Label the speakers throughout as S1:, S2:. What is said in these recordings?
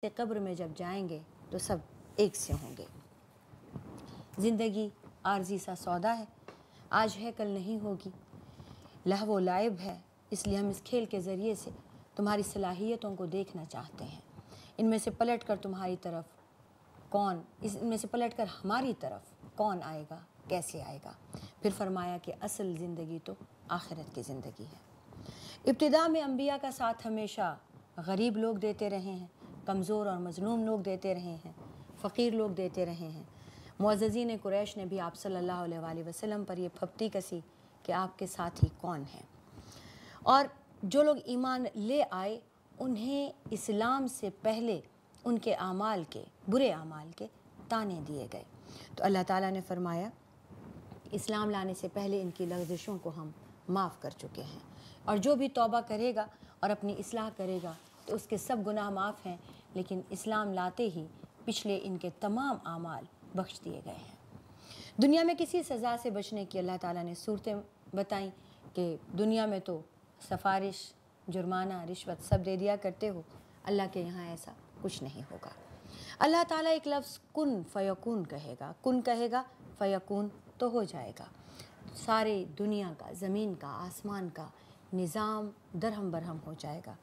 S1: से कब्र में जब जाएंगे तो सब एक से होंगे ज़िंदगी आर्जी सा सौदा है आज है कल नहीं होगी लहवो लाइब है इसलिए हम इस खेल के ज़रिए से तुम्हारी सलाहियतों को देखना चाहते हैं इनमें से पलट कर तुम्हारी तरफ कौन इस इनमें से पलट कर हमारी तरफ कौन आएगा कैसे आएगा फिर फरमाया कि असल ज़िंदगी तो आखिरत की ज़िंदगी है इब्तदा में अम्बिया का साथ हमेशा गरीब लोग देते रहे हैं कमज़ोर और मजलूम लोग देते रहे हैं फ़कीर लोग देते रहे हैं मोजीन कुरैश ने भी आप सल्लल्लाहु अलैहि वसल्लम पर यह फपटी कसी कि आपके साथ ही कौन है और जो लोग ईमान ले आए उन्हें इस्लाम से पहले उनके अमाल के बुरे आमाल के ताने दिए गए तो अल्लाह ताला ने फरमाया इस्लाम लाने से पहले इनकी लफ्जिशों को हम माफ़ कर चुके हैं और जो भी तौबा करेगा और अपनी असलाह करेगा तो उसके सब गुनाह माफ़ हैं लेकिन इस्लाम लाते ही पिछले इनके तमाम आमाल बख्श दिए गए हैं दुनिया में किसी सज़ा से बचने की अल्लाह ताला ने सूरतें बताई कि दुनिया में तो सफारिश जुर्माना रिश्वत सब दे दिया करते हो अल्लाह के यहाँ ऐसा कुछ नहीं होगा अल्लाह ताला एक लफ्ज़ कुन फ़यकून कहेगा कुन कहेगा फ़यकून तो हो जाएगा सारे दुनिया का ज़मीन का आसमान का निज़ाम दरहम बरहम हो जाएगा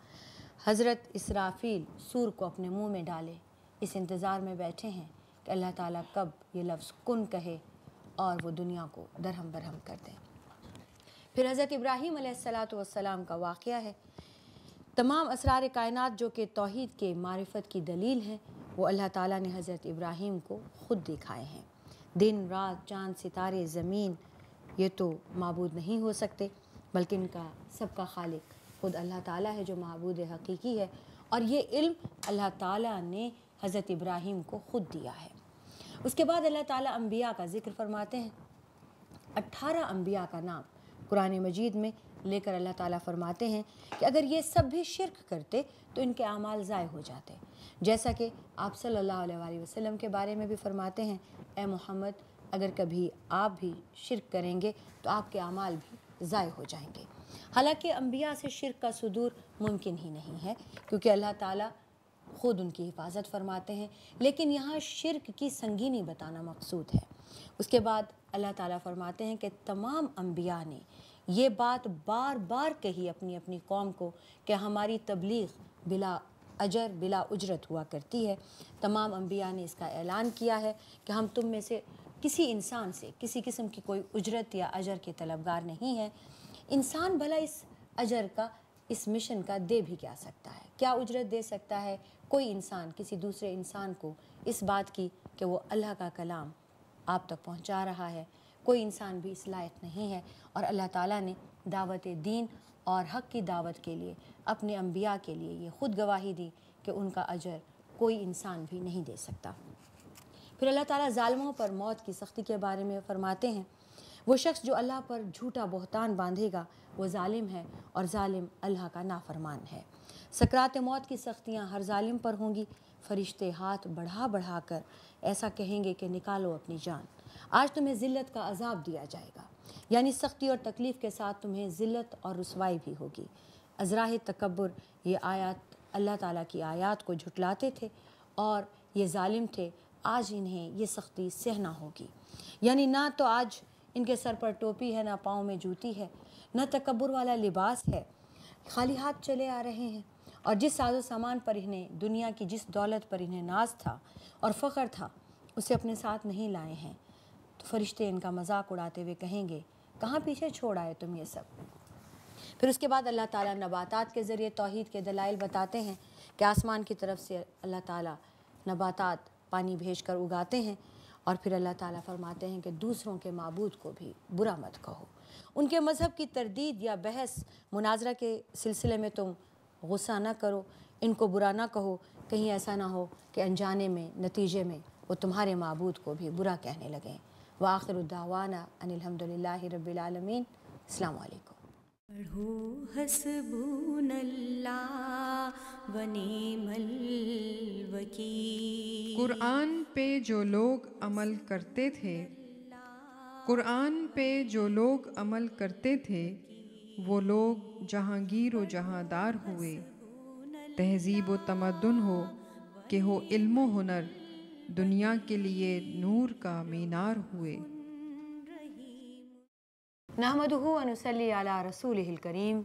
S1: हज़रत इसराफील सूर को अपने मुंह में डाले इस इंतज़ार में बैठे हैं कि अल्लाह ताला कब ये लफ्ज़ कन कहे और वो दुनिया को दरहम बरहम कर दें फिर हज़रत इब्राहीम सलाम का वाक़ है तमाम असरार कायनात जो कि तोहद के मारफत की दलील हैं वो अल्लाह ताला ने हज़रत इब्राहीम को ख़ुद दिखाए हैं दिन रात चाँद सितारे ज़मीन ये तो मबूद नहीं हो सकते बल्कि इनका सबका खालिक ख़ुद अल्लाह ताला है जो महबूद हकीकी है और ये इल्म अल्लाह ताला ने हज़रत इब्राहिम को ख़ुद दिया है उसके बाद अल्लाह ताला अम्बिया का ज़िक्र फरमाते हैं अट्ठारह अम्बिया का नाम कुरान मजीद में लेकर अल्लाह ताला फरमाते हैं कि अगर ये सब भी शिरक करते तो इनके अमाल ज़ाय हो जाते जैसा कि आप सल्लल्लाहु अलैहि वसल्लम के बारे में भी फरमाते हैं ए मोहम्मद अगर कभी आप भी शिरक करेंगे तो आपके अमाल भी ज़ाय हो जाएंगे हालांकि अम्बिया से शिरक का सुदूर मुमकिन ही नहीं है क्योंकि अल्लाह ताला ख़ुद उनकी हिफाजत फरमाते हैं लेकिन यहाँ शिरक की संगीनी बताना मकसूद है उसके बाद अल्लाह ताला फरमाते हैं कि तमाम अम्बिया ने ये बात बार बार कही अपनी अपनी कौम को कि हमारी तबलीग बिला अजर बिला उजरत हुआ करती है तमाम अम्बिया ने इसका ऐलान किया है कि हम तुम में से किसी इंसान से किसी किस्म की कोई उजरत या अजर के तलबगार नहीं है इंसान भला इस अजर का इस मिशन का दे भी क्या सकता है क्या उजरत दे सकता है कोई इंसान किसी दूसरे इंसान को इस बात की कि वो अल्लाह का कलाम आप तक पहुंचा रहा है कोई इंसान भी इस लायक नहीं है और अल्लाह ताला ने दावत दीन और हक़ की दावत के लिए अपने अम्बिया के लिए ये ख़ुद गवाही दी कि उनका अजर कोई इंसान भी नहीं दे सकता फिर अल्लाह ताला ालमों पर मौत की सख्ती के बारे में फरमाते हैं वो शख्स जो अल्लाह पर झूठा बहतान बांधेगा वो ालिम है और ालिम अल्लाह का नाफरमान है सकरात मौत की सख्तियाँ हर ालिम पर होंगी फरिश्ते हाथ बढ़ा बढ़ा कर ऐसा कहेंगे कि निकालो अपनी जान आज तुम्हें ज़िलत का अजाब दिया जाएगा यानी सख्ती और तकलीफ़ के साथ तुम्हें ज़िल्त और रसवाई भी होगी अजरा तकबर ये आयात अल्लाह ताला की आयात को झुटलाते थे और ये ालिम थे आज इन्हें ये सख्ती सहना होगी यानी ना तो आज इनके सर पर टोपी है ना पाँव में जूती है न तकबर वाला लिबास है खाली हाथ चले आ रहे हैं और जिस साजो सामान पर इन्हें दुनिया की जिस दौलत पर इन्हें नाज था और फ़ख्र था उसे अपने साथ नहीं लाए हैं तो फरिश्ते इनका मजाक उड़ाते हुए कहेंगे कहाँ पीछे छोड़ आए तुम ये सब फिर उसके बाद अल्लाह ताला नबातात के ज़रिए तोहद के दलाइल बताते हैं कि आसमान की तरफ से अल्लाह ताला नबातात पानी भेज कर उगाते हैं और फिर अल्लाह ताला फरमाते हैं कि दूसरों के मबूद को भी बुरा मत कहो उनके मज़हब की तरदीद या बहस मुनाजरा के सिलसिले में तुम गुस्सा ना करो इनको बुरा ना कहो कहीं ऐसा ना हो कि अनजाने में नतीजे में वो तुम्हारे मबूद को भी बुरा कहने लगें व आखिरदावाना अनिलहमदल रबालमीन अलैक्म पढ़ो हसबूनल्ला वनीमल वकील कुरान पे जो लोग अमल करते थे कुरान पे जो लोग अमल करते थे वो लोग जहांगीर व जहांदार हुए तहजीब व तमदन हो कि हो इल्म हुनर दुनिया के लिए नूर का मीनार हुए नहमदनसली रसूल करीम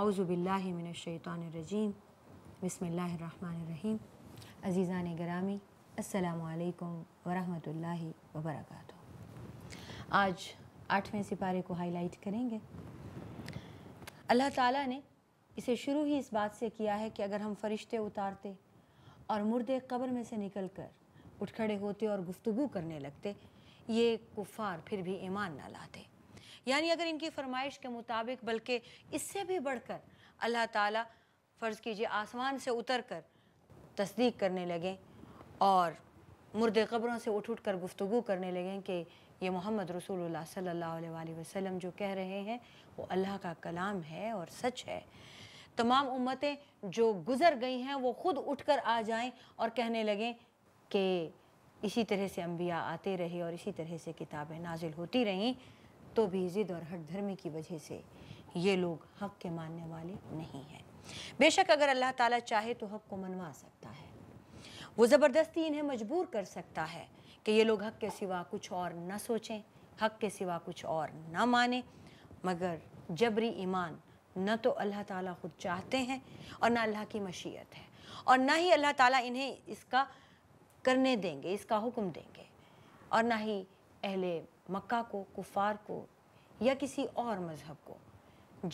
S1: आउज़बिल्लिमिनशैतरजीम रहीम अजीज़ान गरामी असलकम वरहमल वबरक आज आठवें सिपारे को हाईलाइट करेंगे अल्लाह ताला ने इसे शुरू ही इस बात से किया है कि अगर हम फरिश्ते उतारते और मुर्दे कब्र में से निकल कर उठ खड़े होते और गुफ्तु करने लगते ये कुफ़ार फिर भी ईमान ना लाते यानी अगर इनकी फरमाइश के मुताबिक बल्कि इससे भी बढ़कर अल्लाह ताला फ़र्ज़ कीजिए आसमान से उतर कर तस्दीक करने लगें और मुर्दे कब्रों से उठ उठ कर गुफ्तु करने लगें कि ये मोहम्मद रसूल सल्ला वसम जो कह रहे हैं वो अल्लाह का कलाम है और सच है तमाम उम्मतें जो गुज़र गई हैं वो ख़ुद उठ कर आ जाएं और कहने लगें कि इसी तरह से अम्बिया आते रहे और इसी तरह से किताबें नाजिल होती रहीं तो भी ज़िद और हट धर्मी की वजह से ये लोग हक के मानने वाले नहीं हैं बेशक अगर अल्लाह ताला चाहे तो हक को मनवा सकता है वो ज़बरदस्ती इन्हें मजबूर कर सकता है कि ये लोग हक के सिवा कुछ और न सोचें हक के सिवा कुछ और न माने मगर जबरी ईमान न तो अल्लाह ताला खुद चाहते हैं और ना अल्लाह की मशीयत है और ना ही अल्लाह ताला इन्हें इसका करने देंगे इसका हुक्म देंगे और ना ही अहले मक्का को कुफार को या किसी और मज़हब को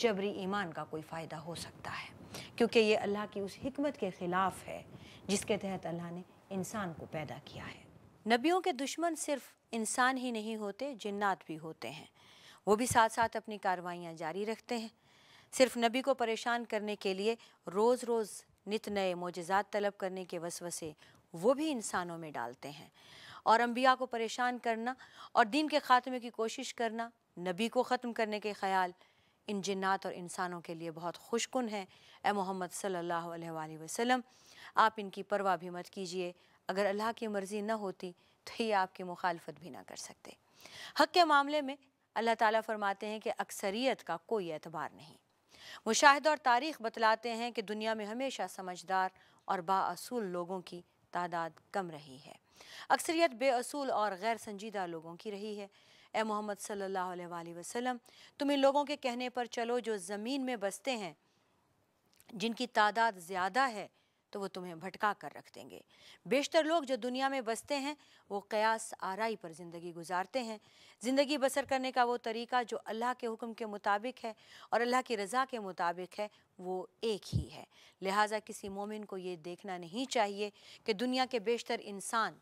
S1: जबरी ईमान का कोई फ़ायदा हो सकता है क्योंकि ये अल्लाह की उस हमत के ख़िलाफ़ है जिसके तहत अल्लाह ने इंसान को पैदा किया है नबियों के दुश्मन सिर्फ इंसान ही नहीं होते जन्नात भी होते हैं वो भी साथ साथ अपनी कार्रवाइयाँ जारी रखते हैं सिर्फ नबी को परेशान करने के लिए रोज़ रोज़ नित नए मोजात तलब करने के वसवसे वो भी इंसानों में डालते हैं और अम्बिया को परेशान करना और दिन के ख़ात्मे की कोशिश करना नबी को ख़त्म करने के ख्याल इन जिन्नात और इंसानों के लिए बहुत खुशकुन है ए मोहम्मद सल्ला वसम आप इनकी परवाह भी मत कीजिए अगर अल्लाह की मर्ज़ी न होती तो ये आपकी मुखालफत भी ना कर सकते हक़ के मामले में अल्लाह ताला फरमाते हैं कि अक्सरियत का कोई एतबार नहीं मुशाह और तारीख बतलाते हैं कि दुनिया में हमेशा समझदार और बासूल लोगों की तादाद कम रही है अक्सरियत बेअसूल और गैर संजीदा लोगों की रही है ए मोहम्मद सल्लल्लाहु अलैहि वसल्लम तुम इन लोगों के कहने पर चलो जो ज़मीन में बसते हैं जिनकी तादाद ज़्यादा है तो वो तुम्हें भटका कर रख देंगे बेशतर लोग जो दुनिया में बसते हैं वो कयास आराई पर ज़िंदगी गुजारते हैं ज़िंदगी बसर करने का वो तरीका जो अल्लाह के हुक्म के मुताबिक है और अल्लाह की रज़ा के मुताबिक है वो एक ही है लिहाजा किसी मोमिन को ये देखना नहीं चाहिए कि दुनिया के बेशतर इंसान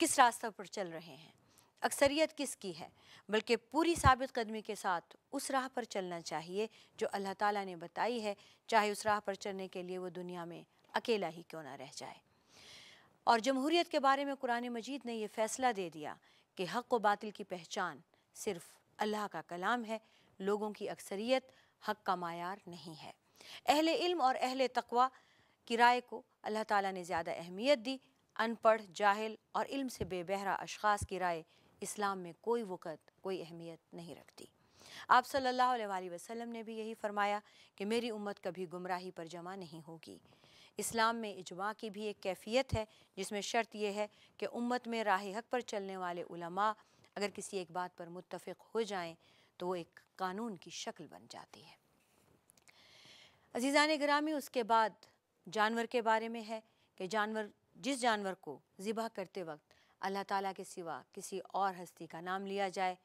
S1: किस रास्ते पर चल रहे हैं अक्सरियत किसकी है बल्कि पूरी साबित कदमी के साथ उस राह पर चलना चाहिए जो अल्लाह ताला ने बताई है चाहे उस राह पर चलने के लिए वो दुनिया में अकेला ही क्यों ना रह जाए और जमहूरीत के बारे में कुरान मजीद ने यह फ़ैसला दे दिया कि हक व बातिल की पहचान सिर्फ अल्लाह का कलाम है लोगों की अक्सरियत हक का मायार नहीं है अहल इल्म और अहल तकवा की राय को अल्लाह ताला ने ज़्यादा अहमियत दी अनपढ़ जाहिल और इल्म से बेबहरा अशास की राय इस्लाम में कोई वक़्त कोई अहमियत नहीं रखती आप सल्लल्लाहु अलैहि वसल्लम ने भी यही फरमाया कि मेरी उम्मत कभी गुमराही पर जमा नहीं होगी इस्लाम में इजमा की भी एक कैफियत है जिसमें शर्त यह है कि उम्मत में राह हक पर चलने वाले उलमा अगर किसी एक बात पर मुतफ़ हो जाएं तो वो एक कानून की शक्ल बन जाती है अजीज़ान ग्रामी उसके बाद जानवर के बारे में है कि जानवर जिस जानवर को ज़िबा करते वक्त अल्लाह ताला के सिवा किसी और हस्ती का नाम लिया जाए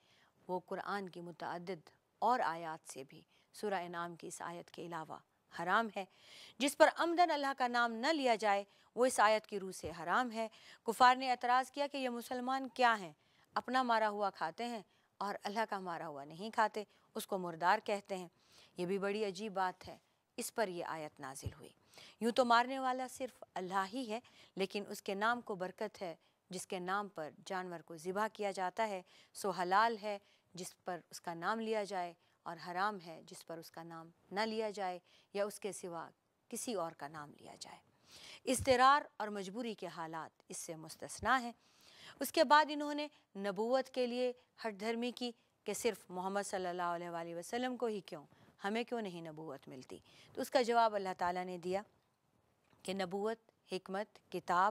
S1: वो कुरान की मुतद और आयात से भी सुरा इनाम की इस आयत के अलावा हराम है जिस पर आमदन अल्लाह का नाम न लिया जाए वो इस आयत की रूह से हराम है कुफार ने एतराज़ किया कि ये मुसलमान क्या हैं अपना मारा हुआ खाते हैं और अल्लाह का मारा हुआ नहीं खाते उसको मुर्दार कहते हैं ये भी बड़ी अजीब बात है इस पर यह आयत नाजिल हुई यूँ तो मारने वाला सिर्फ़ अल्लाह ही है लेकिन उसके नाम को बरकत है जिसके नाम पर जानवर को ज़िबा किया जाता है सो हलाल है जिस पर उसका नाम लिया जाए और हराम है जिस पर उसका नाम न लिया जाए या उसके सिवा किसी और का नाम लिया जाए इसतरार और मजबूरी के हालात इससे मुस्तना हैं उसके बाद इन्होंने नबूत के लिए हट धर्मी की कि सिर्फ मोहम्मद सल्ला वसलम को ही क्यों हमें क्यों नहीं नबूत मिलती तो उसका जवाब अल्लाह ताली ने दिया कि नबूत हमत किताब